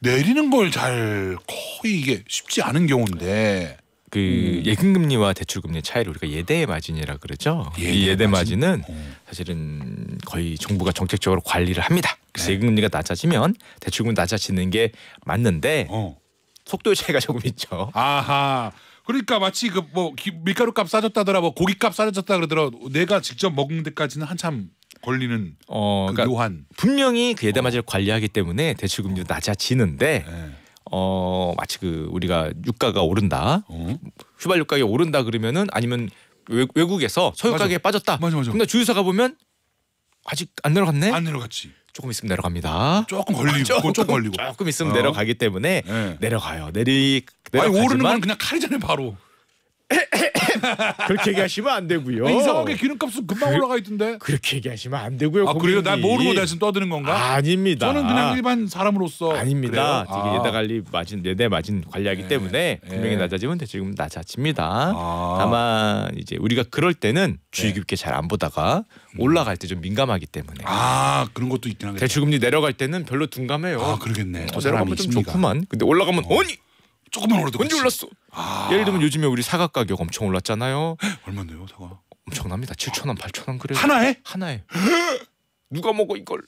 A: 내리는 걸 잘 거의 이게 쉽지 않은 경우인데 그 음. 예금 금리와 대출
B: 금리의 차이를 우리가 예대 마진이라 그러죠. 예대 이 예대 마진? 마진은 어. 사실은 거의 정부가 정책적으로 관리를 합니다. 그래서 네. 예금 금리가 낮아지면 대출 금리 낮아지는 게 맞는데 어. 속도의 차이가 조금 있죠.
A: 아하. 그러니까 마치 그 뭐 밀가루 값 싸졌다더라 뭐 고기 값 싸졌다 그러더라 내가 직접 먹는 데까지는 한참 걸리는
B: 어, 그 그러니까 묘한 분명히 그예대마진 어. 관리하기 때문에 대출금리도 낮아지는데 네. 어 마치 그 우리가 유가가 오른다 어? 휘발유 가격 오른다 그러면은 아니면 외, 국에서 소유 가격이 빠졌다 맞아, 맞아. 근데 주유소 가보면 아직 안 내려갔네 안 내려갔지 조금 있으면 내려갑니다. 조금 걸리고 조금, 조금 걸리고 조금 있으면 어. 내려가기 때문에 어. 네. 내려가요. 내리 내려가지만, 아니 오르는 건 그냥 칼이잖아요 바로. <laughs> <laughs> 그렇게 얘기하시면 안 되고요. 이상하게
A: 기름값은 금방 그, 올라가 있던데. 그렇게 얘기하시면 안 되고요. 아, 그래요? 나 모르고 대신 떠드는 건가? 아닙니다. 저는 그냥 일반 사람으로서. 아닙니다. 지금 아. 예다
B: 관리 마진 내내 마진 관리하기 네. 때문에 네. 분명히 낮아지면 지금 낮아집니다. 아. 다만 이제 우리가 그럴 때는 주의 네. 깊게 잘 안 보다가 음. 올라갈 때 좀 민감하기 때문에.
A: 아 그런 것도 있긴 하겠다. 대출금리
B: 내려갈 때는 별로
A: 둔감해요. 아 그러겠네. 어, 내려가면 좀 좋구만.
B: 근데 올라가면 어. 니 조금만 올라도 언제 올랐어? 아. 예를 들면 요즘에 우리 사과 가격 엄청 올랐잖아요. 얼마인데요 사과? 엄청납니다. 7천 원, 8천 원 그래요. 하나에? 하나에. 누가 먹어 이걸?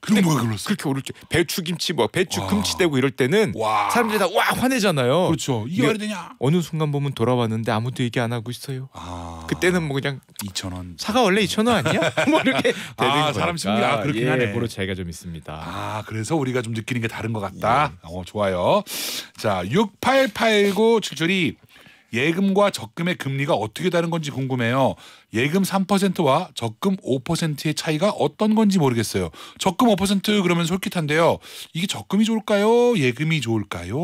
B: 그럼 뭐가 그랬어? 그렇게 오를 줄 배추 김치 뭐 배추 와. 금치되고 이럴 때는 와. 사람들이 다와 화내잖아요. 그렇죠. 이게 말이 되냐? 어느 순간 보면 돌아왔는데 아무도 얘기 안 하고
A: 있어요. 아. 그때는 뭐 그냥 2천 원 사과 원래 2천 원 아니야? <laughs> 뭐 이렇게 아, 사람 심리 아그렇게 예. 하네. 그런 차이가 좀 있습니다. 아 그래서 우리가 좀 느끼는 게 다른 것 같다. 예. 어 좋아요. 자6889 출출이 예금과 적금의 금리가 어떻게 다른 건지 궁금해요. 예금 3%와 적금 5%의 차이가 어떤 건지 모르겠어요. 적금 5% 그러면 솔깃한데요. 이게 적금이 좋을까요? 예금이 좋을까요?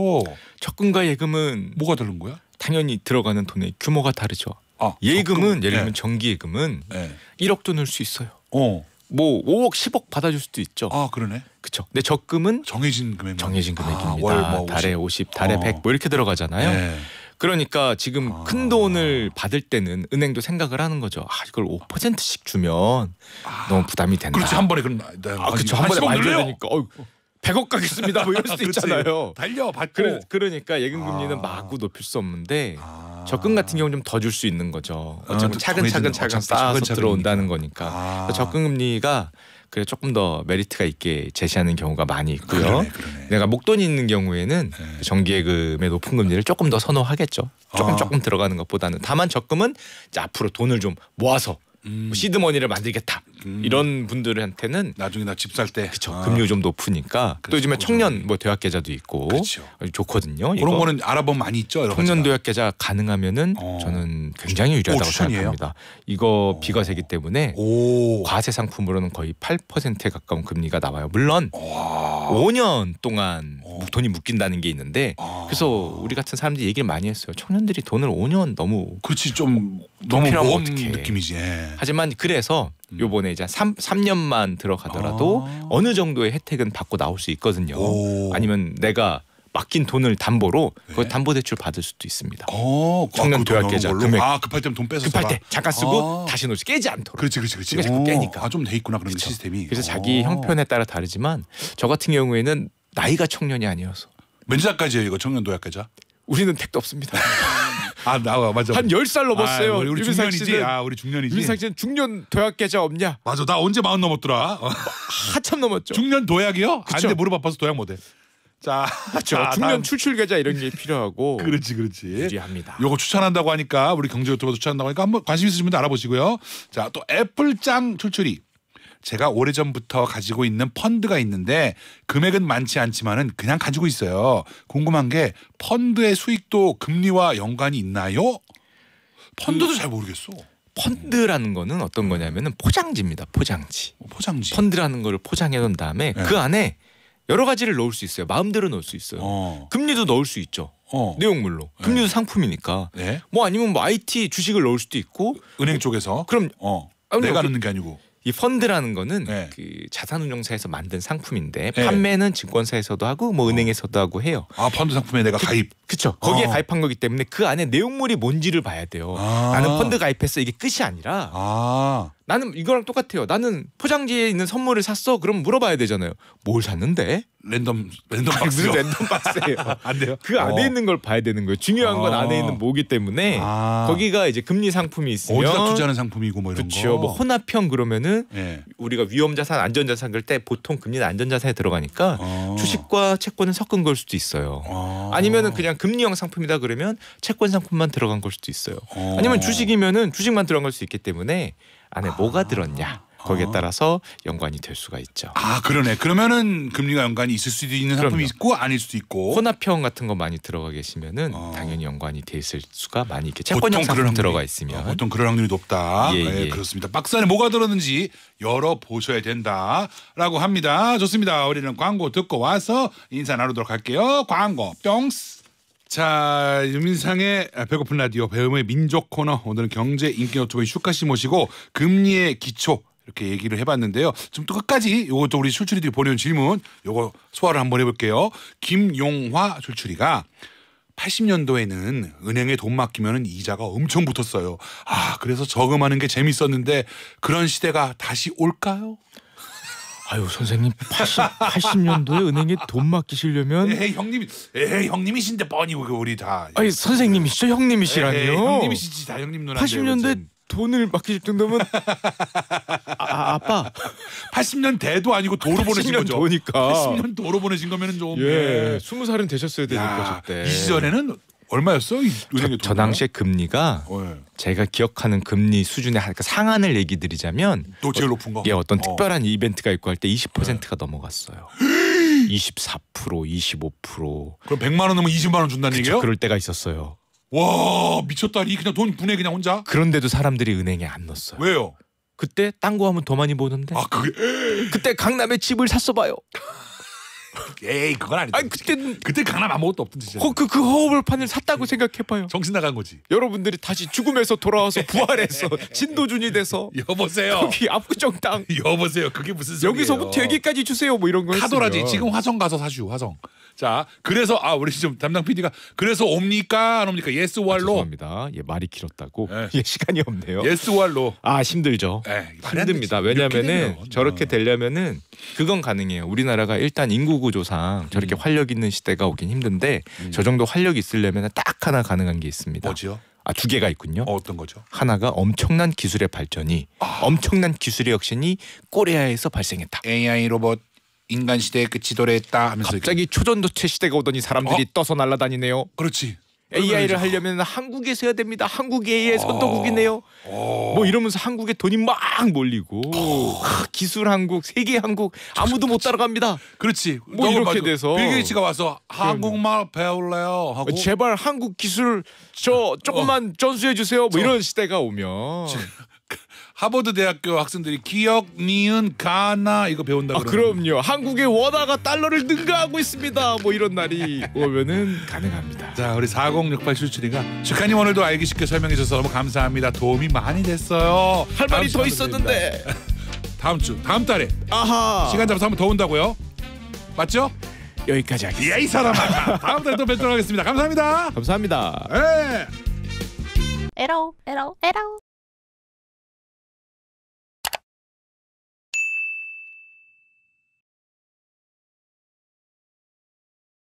A: 적금과 예금은 뭐가 다른 거야? 당연히 들어가는 돈의 규모가 다르죠.
B: 아, 예금은 예를 네. 들면 네. 정기예금은 네. 1억도 넣을 수 있어요. 어. 뭐 5억 10억 받아줄 수도 있죠. 아 그러네. 그렇죠. 근데 적금은 정해진 금액 정해진 금액입니다. 아, 월뭐 달에 50, 달에 어. 100뭐 이렇게 들어가잖아요. 네. 그러니까 지금 아. 큰 돈을 받을 때는 은행도 생각을 하는 거죠. 아 이걸 5%씩 주면 아. 너무 부담이 된다. 그렇지
A: 한 번에 그런 아 그렇죠 한 번에 많이 되니까.
B: 어, 100억 가겠습니다. 뭐 이럴 수도 <laughs> 있잖아요. 달려 받고. 그러, 그러니까 예금 금리는 아. 마구 높일 수 없는데 아. 적금 같은 경우는 좀 더 줄 수 있는 거죠. 아, 어차피 아, 차근차근 차근, 차근, 쌓아서 차근 들어온다는 거니까. 적금 금리가 그래 조금 더 메리트가 있게 제시하는 경우가 많이 있고요. 그러네, 그러네. 내가 목돈이 있는 경우에는 네. 정기예금의 높은 금리를 조금 더 선호하겠죠. 조금 아. 조금 들어가는 것보다는 다만 적금은 이제 앞으로 돈을 좀 모아서 음. 뭐 시드머니를 만들겠다. 음. 이런 분들한테는 나중에 나 집 살때 그쵸, 아. 금리 좀 높으니까 그렇또 요즘에 청년 그렇죠. 뭐 대학 계좌도 있고 그렇 좋거든요. 그런 이거. 거는 알아보면 많이 있죠. 청년 대학 계좌 가능하면은 어. 저는 굉장히 유리하다고 오, 생각합니다. 이거 어. 비과세기 때문에 오. 과세 상품으로는 거의 8%에 가까운 금리가 나와요. 물론 오. 5년 동안 오. 어. 돈이 묶인다는 게 있는데 아. 그래서 우리 같은 사람들이 얘기를 많이 했어요. 청년들이 돈을 5년 너무 그렇지 좀 너무 모험
A: 느낌이지. 예.
B: 하지만 그래서 음. 요번에 이제 삼 3년만 들어가더라도 아. 어느 정도의 혜택은 받고 나올 수 있거든요. 오. 아니면 내가 맡긴 돈을 담보로 네. 그 담보 대출 받을 수도 있습니다.
A: 어, 아, 청년 도약계좌 그 금액. 아 급할 때돈 빼서 급할 때 잠깐 쓰고 아. 다시 놓지 깨지 않도록. 그렇지, 그렇지, 그렇지. 자꾸 깨니까.
B: 아, 좀돼 있구나 그런 그렇죠. 시스템이. 그래서 오. 어. 자기 형편에 따라 다르지만 저 같은 경우에는 나이가 청년이 아니어서. 몇
A: 살까지예요 이거 청년 도약계좌? 우리는 택도 없습니다. <laughs> 아 나와 맞아. 한1 0살 넘었어요. 아, 뭐 우리, 우리 중년이지. 아 우리 중년이지. 유민상 씨는 중년 도약 계좌 없냐? 맞아. 나 언제 마흔 넘었더라. 하참 어. 넘었죠. 중년 도약이요? 안돼 아, 무릎 아파서 도약 못해. 자, 그렇죠. 자 중년 출출 계좌 이런 게 필요하고 <laughs> 그렇지 그렇지 유리합니다. 요거 추천한다고 하니까 우리 경제 유튜버 추천한다고 하니까 한번 관심 있으신 분들 알아보시고요. 자또 애플짱 출출이 제가 오래전부터 가지고 있는 펀드가 있는데 금액은 많지 않지만은 그냥 가지고 있어요. 궁금한 게 펀드의 수익도 금리와 연관이 있나요? 펀드도 그 잘 모르겠어. 펀드라는 거는 어떤 거냐면은 포장지입니다. 포장지. 어, 포장지.
B: 펀드라는 거를 포장해 놓은 다음에 네. 그 안에 여러 가지를 넣을 수 있어요. 마음대로 넣을 수 있어요. 어. 금리도 넣을 수 있죠. 어. 내용물로. 네. 금리도 상품이니까. 네. 뭐 아니면 뭐 IT 주식을 넣을 수도 있고. 은행 쪽에서. 그럼 어. 내가 넣는 게 아니고. 이 펀드라는 거는 네. 그 자산운용사에서 만든 상품인데 네. 판매는 증권사에서도 하고 뭐 어. 은행에서도 하고 해요. 아 펀드 상품에 내가 그 가입. 그쵸. 거기에 아. 가입한 거기 때문에 그 안에 내용물이 뭔지를 봐야 돼요. 아. 나는 펀드 가입해서 이게 끝이 아니라. 아. 나는 이거랑 똑같아요. 나는 포장지에 있는 선물을 샀어. 그럼 물어봐야 되잖아요. 뭘 샀는데? 랜덤 랜덤 아, 박스 무 그 랜덤 박스예요. <laughs> 안 돼요. 그 안에 어. 있는 걸 봐야 되는 거예요. 중요한 건 어. 안에 있는 뭐기 때문에 아. 거기가 이제 금리 상품이 있으면 어디다 투자하는 상품이고 뭐 이런 그쵸. 거. 뭐 혼합형 그러면은 네. 우리가 위험 자산 안전 자산 그럴 때 보통 금리는 안전 자산에 들어가니까 어. 주식과 채권은 섞은 걸 수도 있어요. 어. 아니면은 그냥 금리형 상품이다 그러면 채권 상품만 들어간 걸 수도 있어요. 아니면 주식이면은 주식만 들어간 걸 수 있기 때문에 안에 아. 뭐가 들었냐 거기에 어. 따라서 연관이 될 수가 있죠. 아 그러네.
A: 그러면은 금리가 연관이 있을 수도 있는 상품이 그럼요.
B: 있고 아닐 수도 있고. 혼합형 같은 거 많이 들어가 계시면은 어. 당연히 연관이 돼 있을 수가 많이 있겠죠. 보통 그런 들어가 있으면 어, 보통
A: 그럴 확률이 높다. 예, 예. 예, 그렇습니다. 박스 안에 뭐가 들었는지 열어 보셔야 된다라고 합니다. 좋습니다. 우리는 광고 듣고 와서 인사 나누도록 할게요. 광고 뿅스. 자 유민상의 배고픈 라디오 배움의 민족 코너 오늘은 경제 인기 노트북의 슈카 씨 모시고 금리의 기초 이렇게 얘기를 해봤는데요. 지금 또 끝까지 요것도 우리 출출이들이 보내온 질문 요거 소화를 한번 해볼게요. 김용화 출출이가 80년도에는 은행에 돈 맡기면 이자가 엄청 붙었어요. 아 그래서 저금하는 게 재밌었는데 그런 시대가 다시 올까요? 아유 선생님 80, 80년도에 은행에 돈 맡기시려면 에이 형님 에이 형님이신데 뻔히고 그 우리 다
B: 아니 선생님이시죠 형님이시라니요 에이, 형님이시지
A: 다 형님 누나 80년대 돈을 맡기실 정도면 <laughs> 아, 아, 아빠 80년 대도 아니고 도로 보내신 거죠. 도니까. 80년 도로 보내신 거면은 좀 예, 예. 20살은 되셨어야 되니까 그때. 이 시절에는 얼마였어? 저, 저 당시에 금리가 네. 제가
B: 기억하는 금리 수준의 그러니까 상한을 얘기 드리자면 또 제일 높은 거? 예, 어떤 어. 특별한 이벤트가 있고 할 때 20%가 네. 넘어갔어요. 24%, 25%. 그럼 100만 원 넘으면 20만 원 준다는 그쵸, 얘기예요? 그럴 때가 있었어요.
A: 와 미쳤다. 이 그냥 돈 분해 그냥 혼자.
B: 그런데도 사람들이 은행에 안 넣었어요. 왜요? 그때 딴 거 하면 더 많이 보는데. 아그 그때 강남에 집을 샀어 봐요. 에이 그건 아니다. 아니, 그때 그때 강남
A: 아무것도 없던 짓이야.
B: 그그 그허을판을 샀다고 생각해봐요. 정신 나간 거지. 여러분들이 다시 죽음에서
A: 돌아와서 <laughs> 부활해서 진도준이 돼서 여보세요. 거기 압구정 땅. 여보세요. 그게 무슨 소리예요. 여기서부터 여기까지 주세요. 뭐 이런 거. 카도라지 지금 화성 가서 사시오 화성. 자, 그래서 아 우리 지금 담당 PD가 그래서 옵니까 안 옵니까? 예스 yes, 월로. 아, 죄송합니다. 예 말이 길었다고. 예, <laughs> 예 시간이 없네요. 예스 yes,
B: 월로. 아 힘들죠. 네, 힘듭니다. 왜냐면은 저렇게 어. 되려면은 그건 가능해요. 우리나라가 일단 인구 구조상 저렇게 음. 활력 있는 시대가 오긴 힘든데 음. 저 정도 활력 이 있으려면 딱 하나 가능한 게 있습니다. 뭐지 아두 개가 있군요. 어, 떤 거죠? 하나가 엄청난 기술의 발전이, 아. 엄청난 기술의 혁신이 코리아에서 발생했다. AI 로봇. 인간 시대의 끝이 그 도래했다 하면서 갑자기 이렇게. 초전도체 시대가 오더니 사람들이 어? 떠서 날아다니네요. 그렇지. AI를 하려면 한국에서 해야 됩니다. 한국 AI 어. 선도국이네요. 어. 뭐 이러면서 한국에 돈이 막 몰리고 어. 기술 한국, 세계 한국 아무도 못 따라갑니다. 그렇지. 뭐 이렇게 맞아. 돼서 빌 게이츠가 와서 그러니까. 한국말
A: 배울래요 하고 제발 한국 기술 저 조금만 어. 전수해 주세요. 뭐 이런 시대가 오면 하버드 대학교 학생들이 기억, 니은, 가나 이거 배운다 아, 그럼요. 한국의 원화가 달러를 능가하고 있습니다. 뭐 이런 날이 <laughs> 오면은
B: 가능합니다.
A: 자, 우리 4068 출출이가 축하님 오늘도 알기 쉽게 설명해 주셔서 너무 감사합니다. 도움이 많이 됐어요. 할 말이 더 있었는데. <laughs> 다음 주, 다음 달에. 아하. 시간 잡아서 한 번 더 온다고요. 맞죠? 여기까지 하겠습니다. 예, 이 사람아. 다음 달에 또 뵙도록 하겠습니다. 감사합니다. 감사합니다. 예. 에러, 에러, 에러.